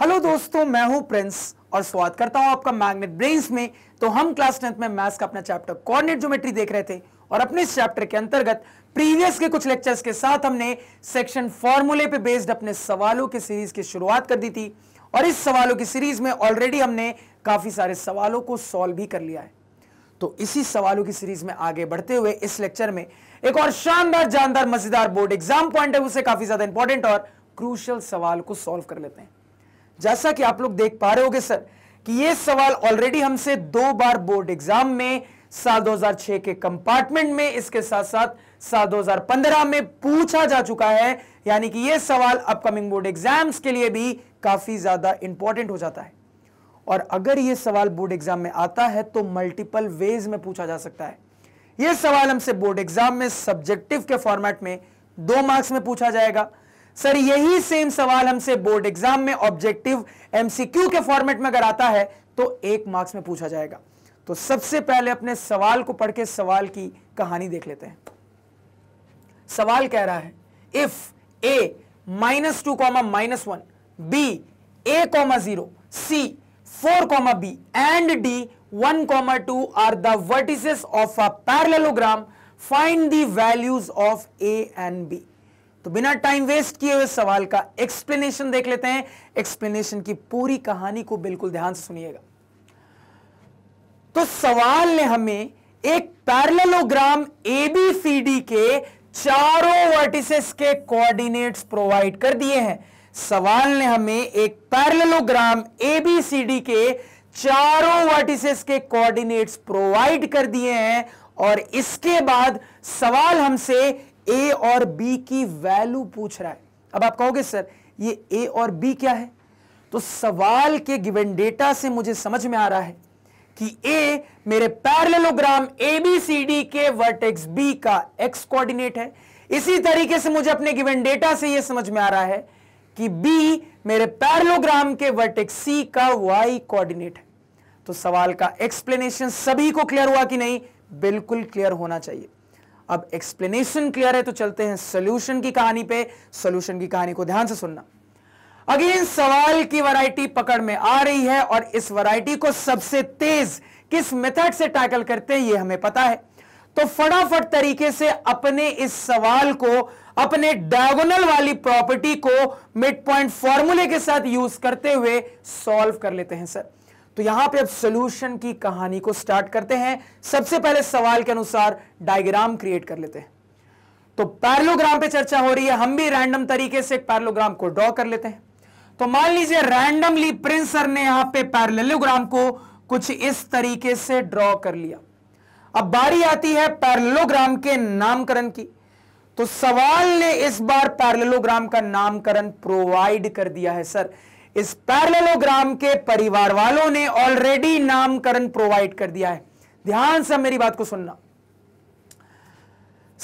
hello दोस्तों मैं हूं प्रिंस और स्वागत करता हूं आपका मैग्नेट ब्रेन्स में तो हम क्लास टेंथ में मैथ्स का अपना चैप्टर कोऑर्डिनेट ज्योमेट्री देख रहे थे और अपने इस चैप्टर के अंतर्गत प्रीवियस के कुछ लेक्चर्स के साथ हमने सेक्शन फॉर्मूले पे बेस्ड अपने सवालों की सीरीज की शुरुआत कर दी थी और इस सवालों की सीरीज में ऑलरेडी हमने काफी सारे सवालों को सॉल्व भी कर लिया है तो इसी सवालों की सीरीज में आगे बढ़ते हुए इस लेक्चर में एक और शानदार जानदार मजेदार बोर्ड एग्जाम पॉइंट है उसे काफी ज्यादा इंपॉर्टेंट और क्रूशल सवाल को सॉल्व कर लेते हैं जैसा कि आप लोग देख पा रहे हो सर कि ये सवाल ऑलरेडी हमसे दो बार बोर्ड एग्जाम में साल 2006 के कंपार्टमेंट में इसके साथ साथ साल 2015 में पूछा जा चुका है यानी कि यह सवाल अपकमिंग बोर्ड एग्जाम्स के लिए भी काफी ज्यादा इंपॉर्टेंट हो जाता है और अगर यह सवाल बोर्ड एग्जाम में आता है तो मल्टीपल वेज में पूछा जा सकता है यह सवाल हमसे बोर्ड एग्जाम में सब्जेक्टिव के फॉर्मेट में दो मार्क्स में पूछा जाएगा सर यही सेम सवाल हमसे बोर्ड एग्जाम में ऑब्जेक्टिव एमसीक्यू के फॉर्मेट में अगर आता है तो एक मार्क्स में पूछा जाएगा तो सबसे पहले अपने सवाल को पढ़ के सवाल की कहानी देख लेते हैं सवाल कह रहा है if A minus two comma minus one B A comma zero C four comma B and D one comma two are the vertices of a parallelogram find the values of A and B तो बिना time waste किए हुए सवाल का explanation देख लेते हैं explanation की पूरी कहानी को बिल्कुल ध्यान से सुनिएगा तो सवाल ने हमें एक पैरेललोग्राम एबीसीडी के चारों वर्टिसेस के कोऑर्डिनेट्स प्रोवाइड कर दिए हैं सवाल ने हमें एक पैरलोग्राम एबीसीडी के चारों वर्टिसेस के कोऑर्डिनेट्स प्रोवाइड कर दिए हैं और इसके बाद सवाल हमसे ए और बी की वैल्यू पूछ रहा है अब आप कहोगे सर ये ए और बी क्या है तो सवाल के गिवन डेटा से मुझे समझ में आ रहा है कि ए मेरे पैरेललोग्राम एबीसीडी के वर्टेक्स बी का एक्स कोऑर्डिनेट है इसी तरीके से मुझे अपने गिवन डेटा से यह समझ में आ रहा है कि बी मेरे पैरलोग्राम के वर्टेक्स सी का वाई कोऑर्डिनेट है तो सवाल का एक्सप्लेनेशन सभी को क्लियर हुआ कि नहीं बिल्कुल क्लियर होना चाहिए अब एक्सप्लेनेशन क्लियर है तो चलते हैं सोल्यूशन की कहानी पे सोल्यूशन की कहानी को ध्यान से सुनना अगेन सवाल की वैरायटी पकड़ में आ रही है और इस वैरायटी को सबसे तेज किस मेथड से टैकल करते हैं यह हमें पता है तो फटाफट तरीके से अपने इस सवाल को अपने डायगोनल वाली प्रॉपर्टी को मिड पॉइंट फॉर्मूले के साथ यूज करते हुए सॉल्व कर लेते हैं सर तो यहां पे अब सोल्यूशन की कहानी को स्टार्ट करते हैं सबसे पहले सवाल के अनुसार डायग्राम क्रिएट कर लेते हैं तो पैरलोग्राम पे चर्चा हो रही है हम भी रैंडम तरीके से एक पैरलोग्राम को ड्रॉ कर लेते हैं तो मान लीजिए रैंडमली प्रिंस सर ने यहां पे पैरलोग्राम को कुछ इस तरीके से ड्रॉ कर लिया अब बारी आती है पैरलोग्राम के नामकरण की तो सवाल ने इस बार पैरलोग्राम का नामकरण प्रोवाइड कर दिया है सर इस पैरलोग्राम के परिवार वालों ने ऑलरेडी नामकरण प्रोवाइड कर दिया है ध्यान से मेरी बात को सुनना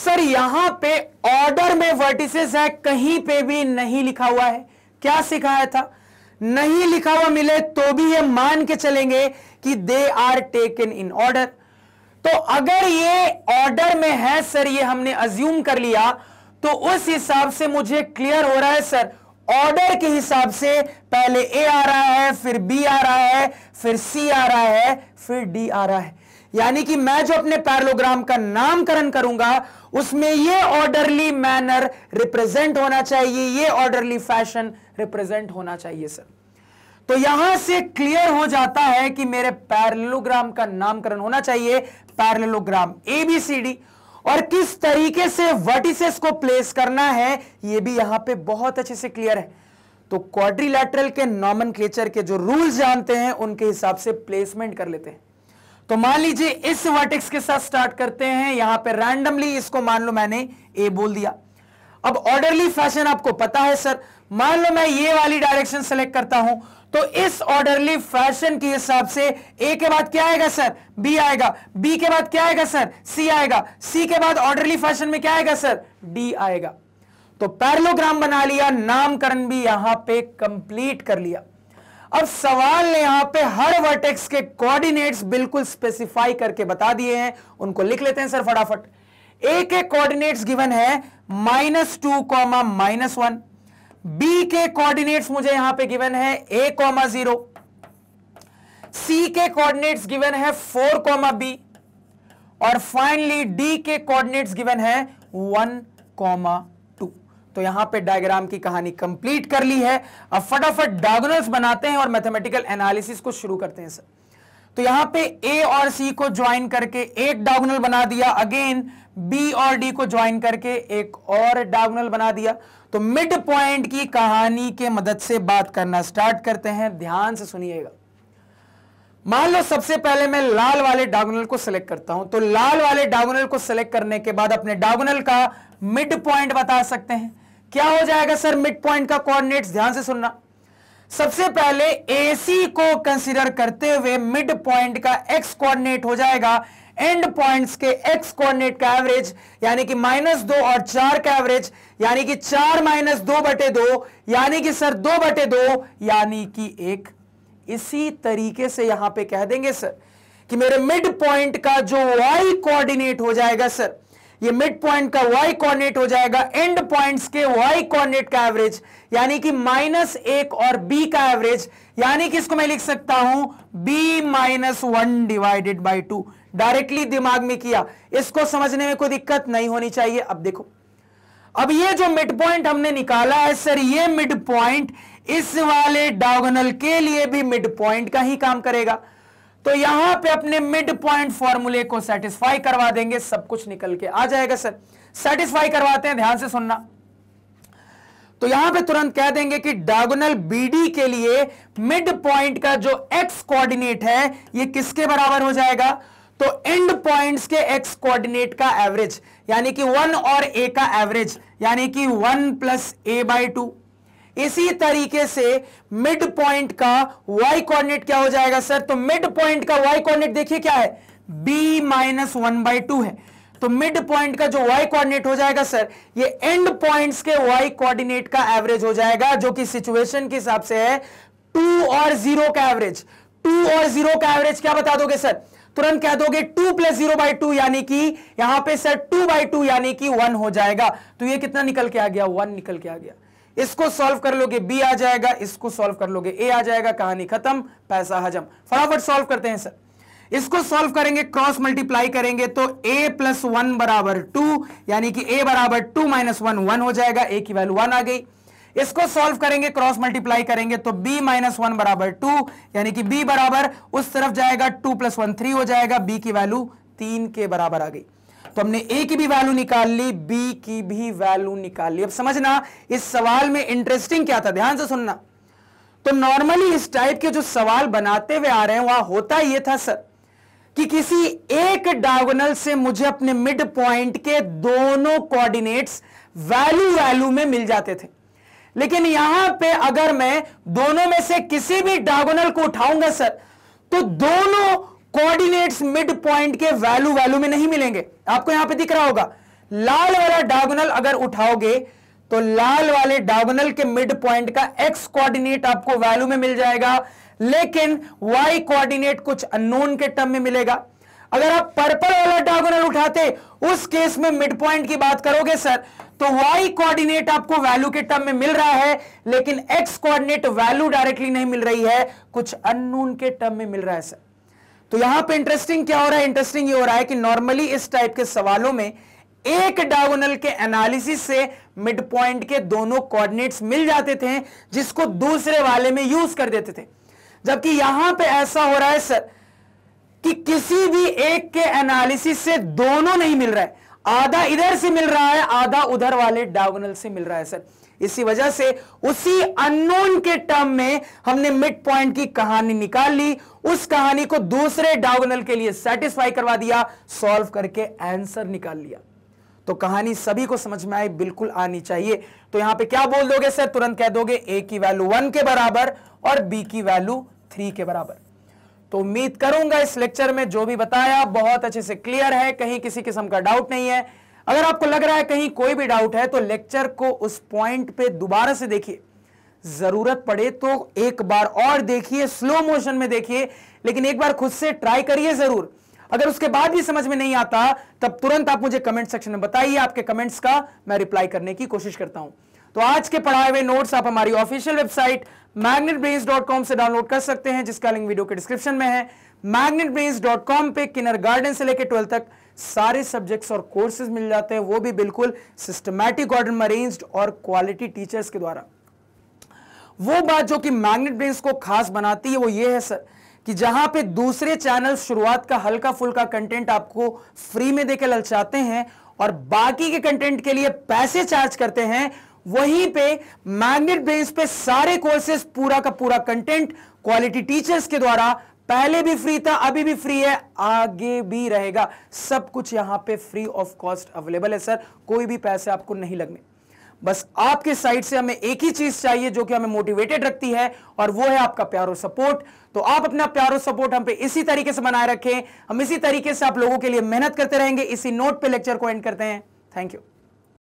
सर यहां पे ऑर्डर में वर्टिसेस है कहीं पे भी नहीं लिखा हुआ है क्या सिखाया था नहीं लिखा हुआ मिले तो भी ये मान के चलेंगे कि they are taken in order तो अगर ये ऑर्डर में है सर ये हमने अज्यूम कर लिया तो उस हिसाब से मुझे क्लियर हो रहा है सर ऑर्डर के हिसाब से पहले ए आ रहा है फिर बी आ रहा है फिर सी आ रहा है फिर डी आ रहा है यानी कि मैं जो अपने पैरलोग्राम का नामकरण करूंगा उसमें ये ऑर्डरली मैनर रिप्रेजेंट होना चाहिए ये ऑर्डरली फैशन रिप्रेजेंट होना चाहिए सर तो यहां से क्लियर हो जाता है कि मेरे पैरलोग्राम का नामकरण होना चाहिए पैरलोग्राम एबीसीडी और किस तरीके से वर्टिसेस को प्लेस करना है ये भी यहां पे बहुत अच्छे से क्लियर है तो क्वाड्रिलैटरल के नॉमन के जो रूल जानते हैं उनके हिसाब से प्लेसमेंट कर लेते हैं तो मान लीजिए इस वर्टिक्स के साथ स्टार्ट करते हैं यहां पे रैंडमली इसको मान लो मैंने ए बोल दिया अब ऑर्डरली फैशन आपको पता है सर मान लो मैं ये वाली डायरेक्शन सेलेक्ट करता हूं तो इस ऑर्डरली फैशन के हिसाब से ए के बाद क्या आएगा सर बी आएगा बी के बाद क्या आएगा सर सी आएगा सी के बाद ऑर्डरली फैशन में क्या आएगा सर डी आएगा तो पैरलोग्राम बना लिया नामकरण भी यहां पे कंप्लीट कर लिया अब सवाल ने यहां पे हर वर्टेक्स के कोऑर्डिनेट्स बिल्कुल स्पेसिफाई करके बता दिए हैं उनको लिख लेते हैं सर फटाफट ए के कोऑर्डिनेट्स गिवन है minus two comma minus one B के कोऑर्डिनेट्स मुझे यहां पे गिवन है ए कॉमा जीरो सी के कोऑर्डिनेट्स गिवन है फोर कॉमा बी और फाइनली डी के कोऑर्डिनेट्स गिवन है वन कॉमा टू तो यहां पे डायग्राम की कहानी कंप्लीट कर ली है अब फटाफट डायगोनल्स बनाते हैं और मैथमेटिकल एनालिसिस को शुरू करते हैं सर तो यहां पे ए और सी को ज्वाइन करके एक डायगोनल बना दिया अगेन बी और डी को ज्वाइन करके एक और डायगोनल बना दिया तो मिड पॉइंट की कहानी के मदद से बात करना स्टार्ट करते हैं ध्यान से सुनिएगा मान लो सबसे पहले मैं लाल वाले डायगोनल को सिलेक्ट करता हूं तो लाल वाले डायगोनल को सिलेक्ट करने के बाद अपने डायगोनल का मिड पॉइंट बता सकते हैं क्या हो जाएगा सर मिड पॉइंट का कोऑर्डिनेट्स ध्यान से सुनना सबसे पहले एसी को कंसीडर करते हुए मिड पॉइंट का एक्स कोऑर्डिनेट हो जाएगा एंड पॉइंट्स के एक्स कोऑर्डिनेट का एवरेज यानी कि माइनस दो और चार का एवरेज यानी कि चार माइनस दो बटे दो यानी कि सर दो बटे दो यानी कि एक इसी तरीके से यहां पे कह देंगे सर कि मेरे मिड पॉइंट का जो वाई कोऑर्डिनेट हो जाएगा सर ये मिड पॉइंट का वाई कॉर्डिनेट हो जाएगा एंड पॉइंट्स के वाई कॉर्डिनेट का एवरेज यानी कि माइनस एक और बी का एवरेज यानी कि इसको मैं लिख सकता हूं B minus one divided by two directly दिमाग में किया इसको समझने में कोई दिक्कत नहीं होनी चाहिए अब देखो अब ये जो मिड पॉइंट हमने निकाला है सर ये मिड पॉइंट इस वाले डायगोनल के लिए भी मिड पॉइंट का ही काम करेगा तो यहां पे अपने मिड पॉइंट फॉर्मूले को सेटिस्फाई करवा देंगे सब कुछ निकल के आ जाएगा सर सेटिस्फाई करवाते हैं ध्यान से सुनना तो यहां पे तुरंत कह देंगे कि डायगोनल बीडी के लिए मिड पॉइंट का जो एक्स कोऑर्डिनेट है ये किसके बराबर हो जाएगा तो एंड पॉइंट्स के एक्स कोऑर्डिनेट का एवरेज यानी कि वन और ए का एवरेज यानी कि one plus A by two इसी तरीके से मिड पॉइंट का वाई कोऑर्डिनेट क्या हो जाएगा सर तो मिड पॉइंट का वाई कोऑर्डिनेट देखिए क्या है B minus one by two है तो मिड पॉइंट का जो वाई कोऑर्डिनेट हो जाएगा सर ये एंड पॉइंट्स के वाई कोऑर्डिनेट का एवरेज हो जाएगा जो कि सिचुएशन के हिसाब से है टू और जीरो का एवरेज टू और जीरो का एवरेज क्या बता दोगे सर तुरंत कह दोगे two plus zero by two यानी कि यहां पे सर टू बाई टू यानी कि वन हो जाएगा तो ये कितना निकल के आ गया वन निकल के आ गया इसको सॉल्व कर लोगे बी आ जाएगा इसको सॉल्व कर लोगे ए आ जाएगा कहानी खत्म पैसा हजम फटाफट सॉल्व करते हैं सर इसको सॉल्व करेंगे क्रॉस मल्टीप्लाई करेंगे तो a प्लस वन बराबर टू यानी कि a बराबर टू माइनस वन वन हो जाएगा a की वैल्यू वन आ गई इसको सॉल्व करेंगे क्रॉस मल्टीप्लाई करेंगे तो b माइनस वन बराबर टू यानी कि b बराबर उस तरफ जाएगा टू प्लस वन थ्री हो जाएगा b की वैल्यू तीन के बराबर आ गई तो हमने ए की भी वैल्यू निकाल ली बी की भी वैल्यू निकाल ली अब समझना इस सवाल में इंटरेस्टिंग क्या था ध्यान से सुनना तो नॉर्मली इस टाइप के जो सवाल बनाते हुए आ रहे हैं वहां होता यह था सर कि किसी एक डायगोनल से मुझे अपने मिड पॉइंट के दोनों कोऑर्डिनेट्स वैल्यू वैल्यू में मिल जाते थे लेकिन यहां पे अगर मैं दोनों में से किसी भी डायगोनल को उठाऊंगा सर तो दोनों कोऑर्डिनेट्स मिड पॉइंट के वैल्यू वैल्यू में नहीं मिलेंगे आपको यहां पे दिख रहा होगा लाल वाला डायगोनल अगर उठाओगे तो लाल वाले डायगोनल के मिड पॉइंट का एक्स कोऑर्डिनेट आपको वैल्यू में मिल जाएगा लेकिन वाई कोऑर्डिनेट कुछ अननोन के टर्म में मिलेगा अगर आप पर्पल वाला डायगोनल उठाते उस केस में मिड पॉइंट की बात करोगे सर तो y कोऑर्डिनेट आपको वैल्यू के टर्म में मिल रहा है लेकिन x कोऑर्डिनेट वैल्यू डायरेक्टली नहीं मिल रही है कुछ अननोन के टर्म में मिल रहा है सर तो यहां पे इंटरेस्टिंग क्या हो रहा है इंटरेस्टिंग ये हो रहा है कि नॉर्मली इस टाइप के सवालों में एक डायगोनल के एनालिसिस से मिड पॉइंट के दोनों कोऑर्डिनेट्स मिल जाते थे जिसको दूसरे वाले में यूज कर देते थे जबकि यहां पे ऐसा हो रहा है सर कि किसी भी एक के एनालिसिस से दोनों नहीं मिल रहा है आधा इधर से मिल रहा है आधा उधर वाले डायगोनल से मिल रहा है सर इसी वजह से उसी अननोन के टर्म में हमने मिड पॉइंट की कहानी निकाल ली उस कहानी को दूसरे डाउगनल के लिए सेटिस्फाई करवा दिया सॉल्व करके आंसर निकाल लिया तो कहानी सभी को समझ में आई बिल्कुल आनी चाहिए तो यहां पे क्या बोल दोगे सर तुरंत कह दोगे ए की वैल्यू वन के बराबर और बी की वैल्यू थ्री के बराबर तो उम्मीद करूंगा इस लेक्चर में जो भी बताया बहुत अच्छे से क्लियर है कहीं किसी किस्म का डाउट नहीं है अगर आपको लग रहा है कहीं कोई भी डाउट है तो लेक्चर को उस पॉइंट पे दोबारा से देखिए जरूरत पड़े तो एक बार और देखिए स्लो मोशन में देखिए लेकिन एक बार खुद से ट्राई करिए जरूर अगर उसके बाद भी समझ में नहीं आता तब तुरंत आप मुझे कमेंट सेक्शन में बताइए आपके कमेंट्स का मैं रिप्लाई करने की कोशिश करता हूं तो आज के पढ़ाए हुए नोट्स आप हमारी ऑफिशियल वेबसाइट मैग्नेट से डाउनलोड कर सकते हैं जिसका लिंक वीडियो के डिस्क्रिप्शन में है मैग्नेट पे किनर गार्डन से लेकर ट्वेल्थ तक सारे सब्जेक्ट्स और कोर्सेज मिल जाते हैं वो भी बिल्कुल सिस्टमैटिक ऑर्डर में और क्वालिटी टीचर्स के द्वारा वो बात जो कि मैग्नेट ब्रेन को खास बनाती है वो ये है सर कि जहां पे दूसरे चैनल शुरुआत का हल्का फुल्का कंटेंट आपको फ्री में देकर ललचाते हैं और बाकी के कंटेंट के लिए पैसे चार्ज करते हैं वहीं पे मैग्नेट ब्रेन पे सारे कोर्सेज पूरा का पूरा कंटेंट क्वालिटी टीचर्स के द्वारा पहले भी फ्री था अभी भी फ्री है आगे भी रहेगा सब कुछ यहां पे फ्री ऑफ कॉस्ट अवेलेबल है सर कोई भी पैसे आपको नहीं लगने बस आपके साइड से हमें एक ही चीज चाहिए जो कि हमें मोटिवेटेड रखती है और वो है आपका प्यारो सपोर्ट तो आप अपना प्यारो सपोर्ट हम पे इसी तरीके से बनाए रखें हम इसी तरीके से आप लोगों के लिए मेहनत करते रहेंगे इसी नोट पे लेक्चर को एंड करते हैं थैंक यू